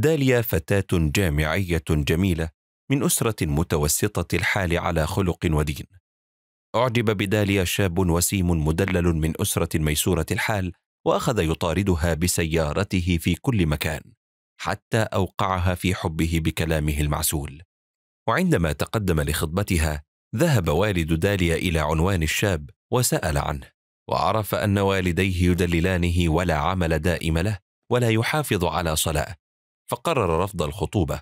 داليا فتاة جامعية جميلة من أسرة متوسطة الحال على خلق ودين. أعجب بداليا شاب وسيم مدلل من أسرة ميسورة الحال وأخذ يطاردها بسيارته في كل مكان حتى أوقعها في حبه بكلامه المعسول. وعندما تقدم لخطبتها ذهب والد داليا إلى عنوان الشاب وسأل عنه وعرف أن والديه يدللانه ولا عمل دائم له ولا يحافظ على صلاة فقرر رفض الخطوبة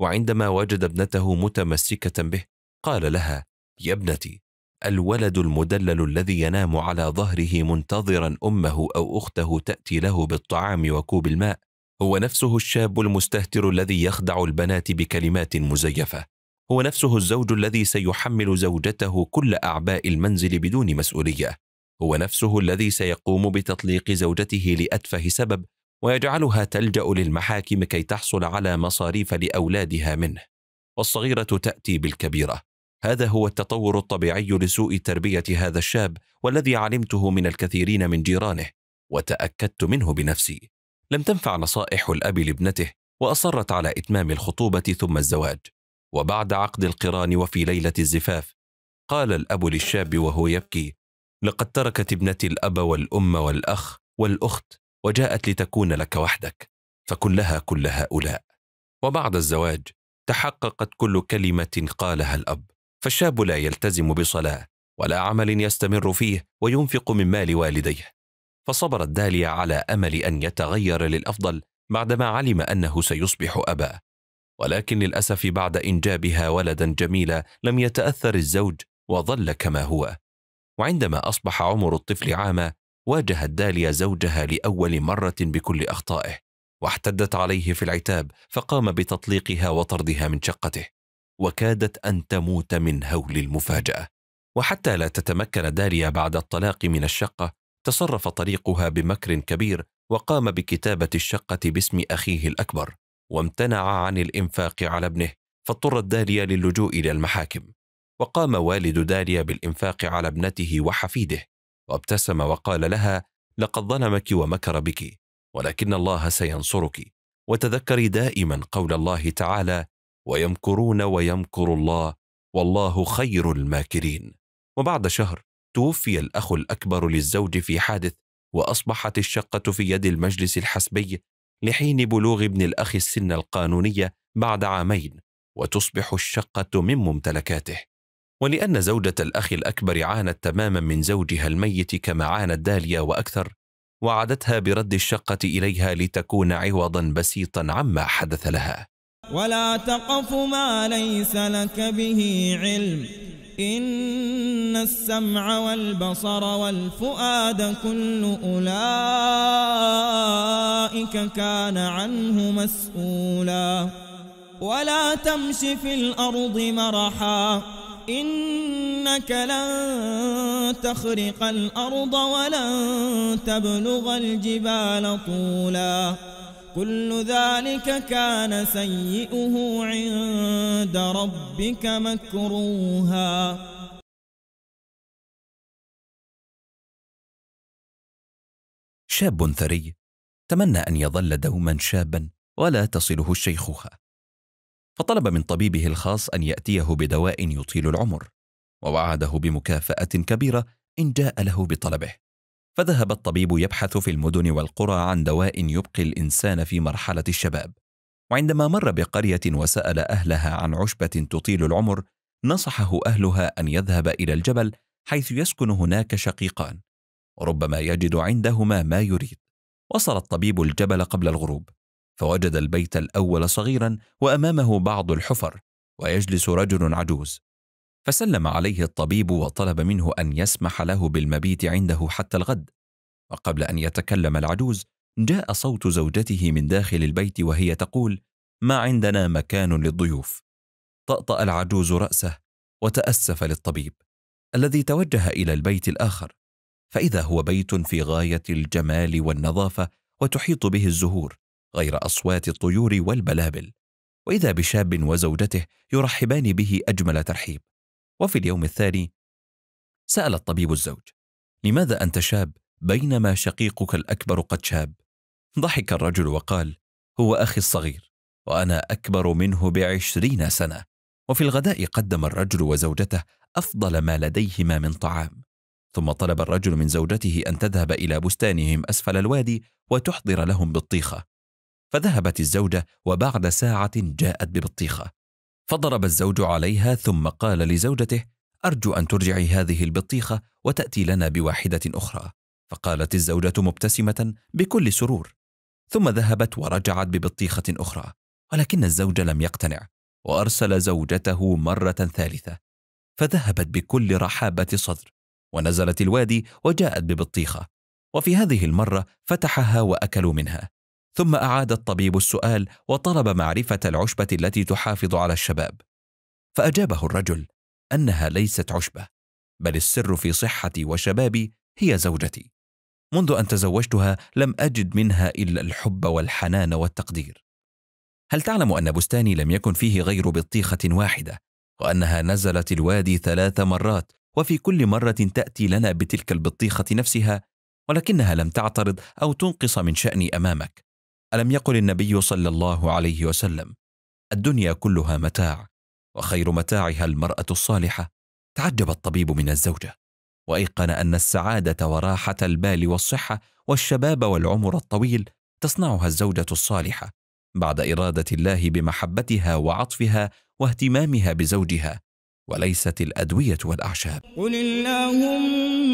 وعندما وجد ابنته متمسكة به قال لها يا ابنتي الولد المدلل الذي ينام على ظهره منتظرا امه او اخته تاتي له بالطعام وكوب الماء هو نفسه الشاب المستهتر الذي يخدع البنات بكلمات مزيفه هو نفسه الزوج الذي سيحمل زوجته كل اعباء المنزل بدون مسؤوليه هو نفسه الذي سيقوم بتطليق زوجته لاتفه سبب ويجعلها تلجا للمحاكم كي تحصل على مصاريف لاولادها منه والصغيره تاتي بالكبيره هذا هو التطور الطبيعي لسوء تربيه هذا الشاب والذي علمته من الكثيرين من جيرانه وتاكدت منه بنفسي لم تنفع نصائح الاب لابنته واصرت على اتمام الخطوبه ثم الزواج وبعد عقد القران وفي ليله الزفاف قال الاب للشاب وهو يبكي لقد تركت ابنتي الاب والام والاخ والاخت وجاءت لتكون لك وحدك فكن لها كل هؤلاء وبعد الزواج تحققت كل كلمه قالها الاب فالشاب لا يلتزم بصلاه ولا عمل يستمر فيه وينفق من مال والديه فصبرت داليا على امل ان يتغير للافضل بعدما علم انه سيصبح ابا ولكن للاسف بعد انجابها ولدا جميلا لم يتاثر الزوج وظل كما هو وعندما اصبح عمر الطفل عاما واجهت داليا زوجها لأول مرة بكل أخطائه واحتدت عليه في العتاب فقام بتطليقها وطردها من شقته وكادت أن تموت من هول المفاجأة وحتى لا تتمكن داليا بعد الطلاق من الشقة تصرف طريقها بمكر كبير وقام بكتابة الشقة باسم أخيه الأكبر وامتنع عن الإنفاق على ابنه فاضطرت داليا للجوء إلى المحاكم وقام والد داليا بالإنفاق على ابنته وحفيده وابتسم وقال لها لقد ظلمك ومكر بك ولكن الله سينصرك وتذكري دائما قول الله تعالى ويمكرون ويمكر الله والله خير الماكرين وبعد شهر توفي الأخ الأكبر للزوج في حادث وأصبحت الشقة في يد المجلس الحسبي لحين بلوغ ابن الأخ السن القانونية بعد عامين وتصبح الشقة من ممتلكاته ولأن زوجة الأخ الأكبر عانت تماما من زوجها الميت كما عانت داليا وأكثر وعدتها برد الشقة إليها لتكون عوضا بسيطا عما حدث لها ولا تقف ما ليس لك به علم إن السمع والبصر والفؤاد كل أولئك كان عنه مسؤولا ولا تمش في الأرض مرحاً إنك لن تخرق الأرض ولن تبلغ الجبال طولا كل ذلك كان سيئه عند ربك مكروها شاب ثري تمنى أن يظل دوما شابا ولا تصله الشيخوخة فطلب من طبيبه الخاص أن يأتيه بدواء يطيل العمر ووعده بمكافأة كبيرة إن جاء له بطلبه فذهب الطبيب يبحث في المدن والقرى عن دواء يبقي الإنسان في مرحلة الشباب وعندما مر بقرية وسأل أهلها عن عشبة تطيل العمر نصحه أهلها أن يذهب إلى الجبل حيث يسكن هناك شقيقان وربما يجد عندهما ما يريد وصل الطبيب الجبل قبل الغروب فوجد البيت الاول صغيرا وامامه بعض الحفر ويجلس رجل عجوز فسلم عليه الطبيب وطلب منه ان يسمح له بالمبيت عنده حتى الغد وقبل ان يتكلم العجوز جاء صوت زوجته من داخل البيت وهي تقول ما عندنا مكان للضيوف طاطا العجوز راسه وتاسف للطبيب الذي توجه الى البيت الاخر فاذا هو بيت في غايه الجمال والنظافه وتحيط به الزهور غير أصوات الطيور والبلابل وإذا بشاب وزوجته يرحبان به أجمل ترحيب وفي اليوم الثاني سأل الطبيب الزوج لماذا أنت شاب بينما شقيقك الأكبر قد شاب ضحك الرجل وقال هو أخي الصغير وأنا أكبر منه بعشرين سنة وفي الغداء قدم الرجل وزوجته أفضل ما لديهما من طعام ثم طلب الرجل من زوجته أن تذهب إلى بستانهم أسفل الوادي وتحضر لهم بطيخة فذهبت الزوجة وبعد ساعة جاءت ببطيخة فضرب الزوج عليها ثم قال لزوجته أرجو أن ترجعي هذه البطيخة وتأتي لنا بواحدة أخرى فقالت الزوجة مبتسمة بكل سرور ثم ذهبت ورجعت ببطيخة أخرى ولكن الزوج لم يقتنع وأرسل زوجته مرة ثالثة فذهبت بكل رحابة صدر ونزلت الوادي وجاءت ببطيخة وفي هذه المرة فتحها وأكلوا منها ثم أعاد الطبيب السؤال وطلب معرفة العشبة التي تحافظ على الشباب. فأجابه الرجل أنها ليست عشبة، بل السر في صحتي وشبابي هي زوجتي. منذ أن تزوجتها لم أجد منها إلا الحب والحنان والتقدير. هل تعلم أن بستاني لم يكن فيه غير بطيخة واحدة، وأنها نزلت الوادي ثلاث مرات، وفي كل مرة تأتي لنا بتلك البطيخة نفسها، ولكنها لم تعترض أو تنقص من شأني أمامك، الم يقل النبي صلى الله عليه وسلم الدنيا كلها متاع وخير متاعها المراه الصالحه تعجب الطبيب من الزوجه وايقن ان السعاده وراحه البال والصحه والشباب والعمر الطويل تصنعها الزوجه الصالحه بعد اراده الله بمحبتها وعطفها واهتمامها بزوجها وليست الادويه والاعشاب قل اللهم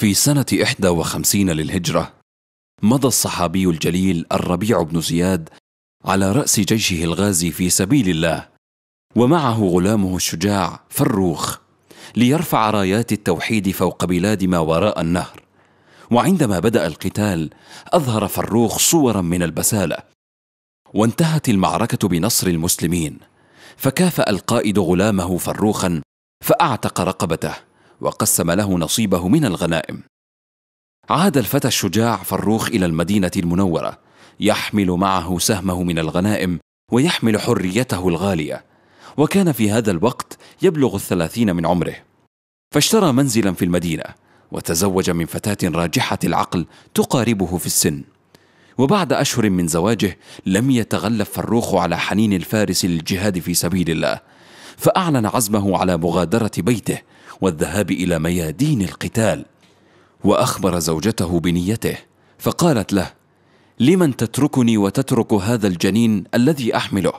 في سنة 51 للهجرة مضى الصحابي الجليل الربيع بن زياد على رأس جيشه الغازي في سبيل الله ومعه غلامه الشجاع فروخ ليرفع رايات التوحيد فوق بلاد ما وراء النهر وعندما بدأ القتال أظهر فروخ صورا من البسالة وانتهت المعركة بنصر المسلمين فكافأ القائد غلامه فروخا فأعتق رقبته وقسم له نصيبه من الغنائم عاد الفتى الشجاع فروخ الى المدينه المنوره يحمل معه سهمه من الغنائم ويحمل حريته الغاليه وكان في هذا الوقت يبلغ الثلاثين من عمره فاشترى منزلا في المدينه وتزوج من فتاه راجحه العقل تقاربه في السن وبعد اشهر من زواجه لم يتغلب فروخ على حنين الفارس للجهاد في سبيل الله فاعلن عزمه على مغادره بيته والذهاب الى ميادين القتال واخبر زوجته بنيته فقالت له لمن تتركني وتترك هذا الجنين الذي احمله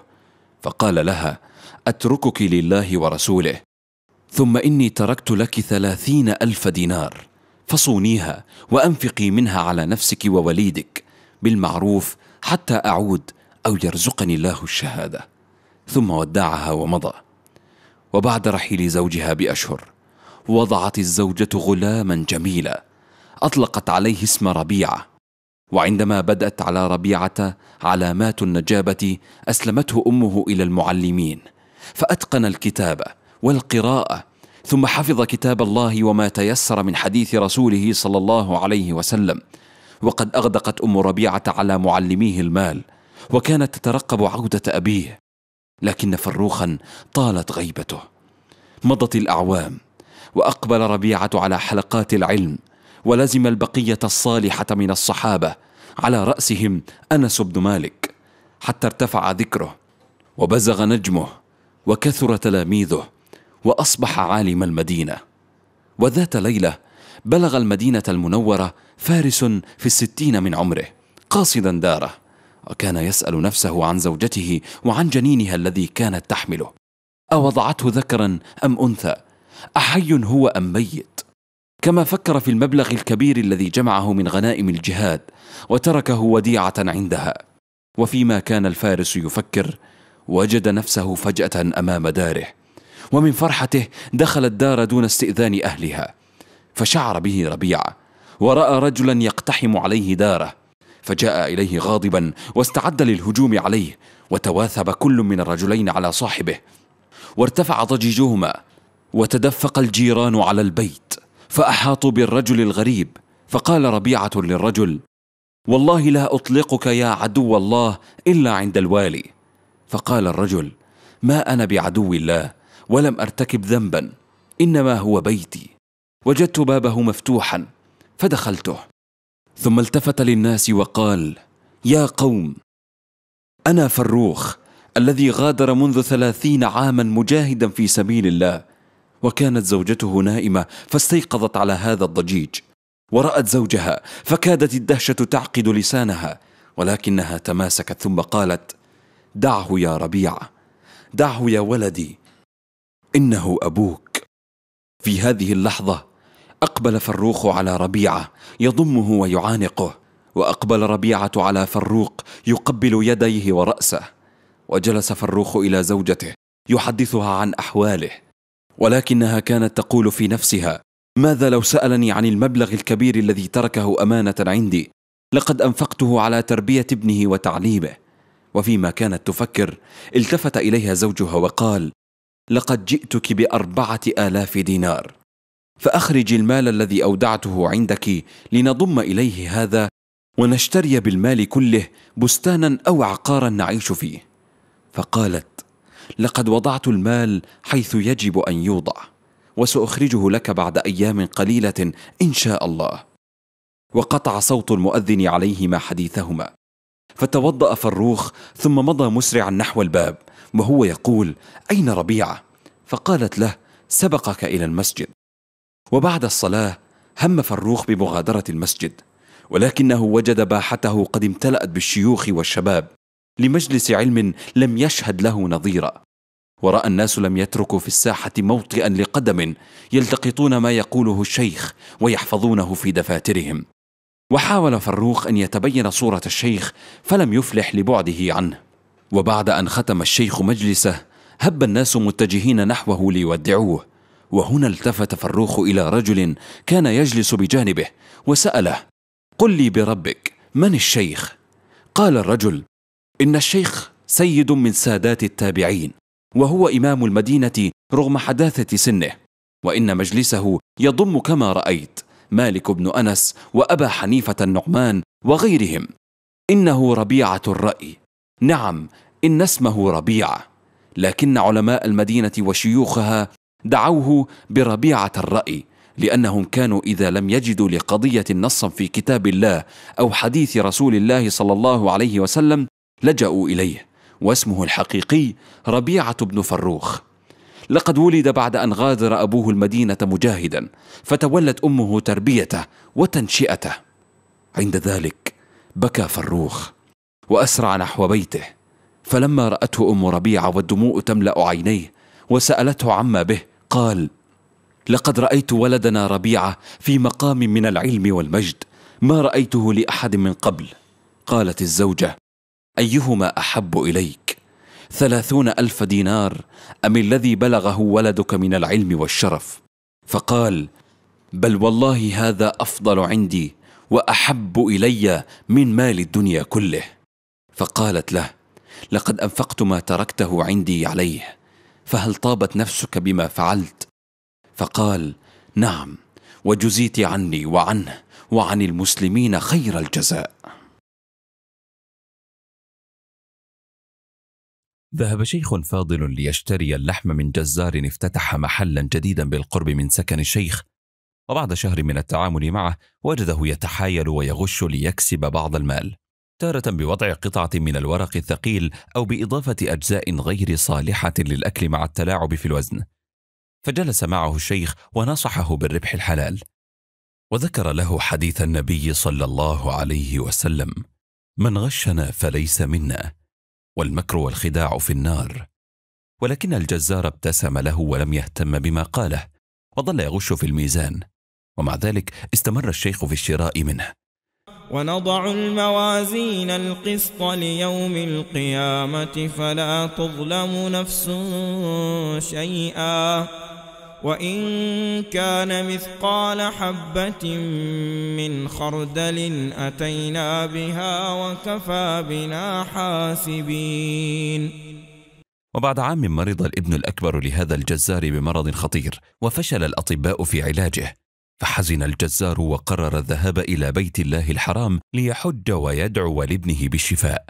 فقال لها اتركك لله ورسوله ثم اني تركت لك ثلاثين الف دينار فصونيها وانفقي منها على نفسك ووليدك بالمعروف حتى اعود او يرزقني الله الشهاده ثم ودعها ومضى وبعد رحيل زوجها باشهر وضعت الزوجة غلاما جميلا أطلقت عليه اسم ربيعة وعندما بدأت على ربيعة علامات النجابة أسلمته أمه إلى المعلمين فأتقن الكتابة والقراءة ثم حفظ كتاب الله وما تيسر من حديث رسوله صلى الله عليه وسلم وقد أغدقت أم ربيعة على معلميه المال وكانت تترقب عودة أبيه لكن فروخا طالت غيبته مضت الأعوام واقبل ربيعه على حلقات العلم ولزم البقيه الصالحه من الصحابه على راسهم انس بن مالك حتى ارتفع ذكره وبزغ نجمه وكثر تلاميذه واصبح عالم المدينه وذات ليله بلغ المدينه المنوره فارس في الستين من عمره قاصدا داره وكان يسال نفسه عن زوجته وعن جنينها الذي كانت تحمله اوضعته ذكرا ام انثى احي هو ام ميت كما فكر في المبلغ الكبير الذي جمعه من غنائم الجهاد وتركه وديعه عندها وفيما كان الفارس يفكر وجد نفسه فجاه امام داره ومن فرحته دخل الدار دون استئذان اهلها فشعر به ربيعه وراى رجلا يقتحم عليه داره فجاء اليه غاضبا واستعد للهجوم عليه وتواثب كل من الرجلين على صاحبه وارتفع ضجيجهما وتدفق الجيران على البيت فأحاطوا بالرجل الغريب فقال ربيعة للرجل والله لا أطلقك يا عدو الله إلا عند الوالي فقال الرجل ما أنا بعدو الله ولم أرتكب ذنبا إنما هو بيتي وجدت بابه مفتوحا فدخلته ثم التفت للناس وقال يا قوم أنا فروخ الذي غادر منذ ثلاثين عاما مجاهدا في سبيل الله وكانت زوجته نائمة فاستيقظت على هذا الضجيج ورأت زوجها فكادت الدهشة تعقد لسانها ولكنها تماسكت ثم قالت دعه يا ربيعة دعه يا ولدي إنه أبوك في هذه اللحظة أقبل فروخ على ربيعة يضمه ويعانقه وأقبل ربيعة على فروق يقبل يديه ورأسه وجلس فروخ إلى زوجته يحدثها عن أحواله ولكنها كانت تقول في نفسها ماذا لو سالني عن المبلغ الكبير الذي تركه امانه عندي لقد انفقته على تربيه ابنه وتعليمه وفيما كانت تفكر التفت اليها زوجها وقال لقد جئتك باربعه الاف دينار فاخرجي المال الذي اودعته عندك لنضم اليه هذا ونشتري بالمال كله بستانا او عقارا نعيش فيه فقالت لقد وضعت المال حيث يجب ان يوضع وساخرجه لك بعد ايام قليله ان شاء الله وقطع صوت المؤذن عليهما حديثهما فتوضا فروخ ثم مضى مسرعا نحو الباب وهو يقول اين ربيعه فقالت له سبقك الى المسجد وبعد الصلاه هم فروخ بمغادره المسجد ولكنه وجد باحته قد امتلأت بالشيوخ والشباب لمجلس علم لم يشهد له نظيرا وراى الناس لم يتركوا في الساحه موطئا لقدم يلتقطون ما يقوله الشيخ ويحفظونه في دفاترهم وحاول فروخ ان يتبين صوره الشيخ فلم يفلح لبعده عنه وبعد ان ختم الشيخ مجلسه هب الناس متجهين نحوه ليودعوه وهنا التفت فروخ الى رجل كان يجلس بجانبه وساله قل لي بربك من الشيخ قال الرجل إن الشيخ سيد من سادات التابعين وهو إمام المدينة رغم حداثة سنه وإن مجلسه يضم كما رأيت مالك بن أنس وأبا حنيفة النعمان وغيرهم إنه ربيعة الرأي نعم إن اسمه ربيعة لكن علماء المدينة وشيوخها دعوه بربيعة الرأي لأنهم كانوا إذا لم يجدوا لقضية نصا في كتاب الله أو حديث رسول الله صلى الله عليه وسلم لجأوا إليه واسمه الحقيقي ربيعة بن فروخ لقد ولد بعد أن غادر أبوه المدينة مجاهدا فتولت أمه تربيته وتنشئته عند ذلك بكى فروخ وأسرع نحو بيته فلما رأته أم ربيعة والدموع تملأ عينيه وسألته عما به قال لقد رأيت ولدنا ربيعة في مقام من العلم والمجد ما رأيته لأحد من قبل قالت الزوجة أيهما أحب إليك ثلاثون ألف دينار أم الذي بلغه ولدك من العلم والشرف فقال بل والله هذا أفضل عندي وأحب إلي من مال الدنيا كله فقالت له لقد أنفقت ما تركته عندي عليه فهل طابت نفسك بما فعلت فقال نعم وجزيت عني وعنه وعن المسلمين خير الجزاء ذهب شيخ فاضل ليشتري اللحم من جزار افتتح محلا جديدا بالقرب من سكن الشيخ وبعد شهر من التعامل معه وجده يتحايل ويغش ليكسب بعض المال تارة بوضع قطعة من الورق الثقيل أو بإضافة أجزاء غير صالحة للأكل مع التلاعب في الوزن فجلس معه الشيخ ونصحه بالربح الحلال وذكر له حديث النبي صلى الله عليه وسلم من غشنا فليس منا والمكر والخداع في النار ولكن الجزار ابتسم له ولم يهتم بما قاله وظل يغش في الميزان ومع ذلك استمر الشيخ في الشراء منه ونضع الموازين القسط ليوم القيامة فلا تظلم نفس شيئا وإن كان مثقال حبة من خردل أتينا بها وكفى بنا حاسبين وبعد عام مرض الابن الأكبر لهذا الجزار بمرض خطير وفشل الأطباء في علاجه فحزن الجزار وقرر الذهاب إلى بيت الله الحرام ليحج ويدعو لابنه بالشفاء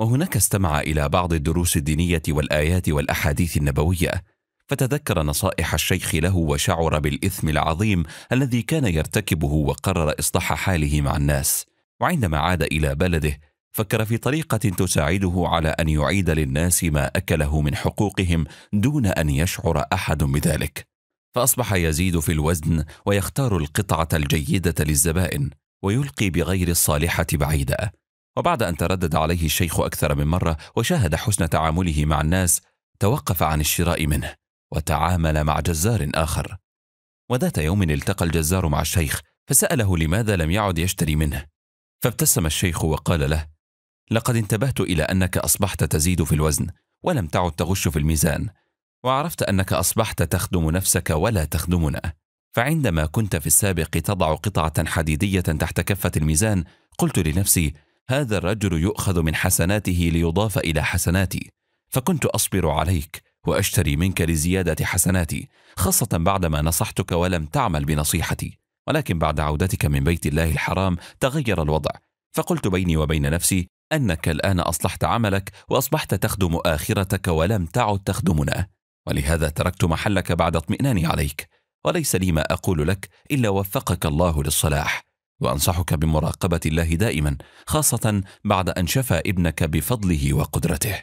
وهناك استمع إلى بعض الدروس الدينية والآيات والأحاديث النبوية فتذكر نصائح الشيخ له وشعر بالإثم العظيم الذي كان يرتكبه وقرر إصلاح حاله مع الناس وعندما عاد إلى بلده فكر في طريقة تساعده على أن يعيد للناس ما أكله من حقوقهم دون أن يشعر أحد بذلك فأصبح يزيد في الوزن ويختار القطعة الجيدة للزبائن ويلقي بغير الصالحة بعيدا وبعد أن تردد عليه الشيخ أكثر من مرة وشاهد حسن تعامله مع الناس توقف عن الشراء منه وتعامل مع جزار آخر وذات يوم التقى الجزار مع الشيخ فسأله لماذا لم يعد يشتري منه فابتسم الشيخ وقال له لقد انتبهت إلى أنك أصبحت تزيد في الوزن ولم تعد تغش في الميزان وعرفت أنك أصبحت تخدم نفسك ولا تخدمنا فعندما كنت في السابق تضع قطعة حديدية تحت كفة الميزان قلت لنفسي هذا الرجل يؤخذ من حسناته ليضاف إلى حسناتي فكنت أصبر عليك وأشتري منك لزيادة حسناتي خاصة بعدما نصحتك ولم تعمل بنصيحتي ولكن بعد عودتك من بيت الله الحرام تغير الوضع فقلت بيني وبين نفسي أنك الآن أصلحت عملك وأصبحت تخدم آخرتك ولم تعد تخدمنا ولهذا تركت محلك بعد اطمئناني عليك وليس لي ما أقول لك إلا وفقك الله للصلاح وأنصحك بمراقبة الله دائما خاصة بعد أن شفى ابنك بفضله وقدرته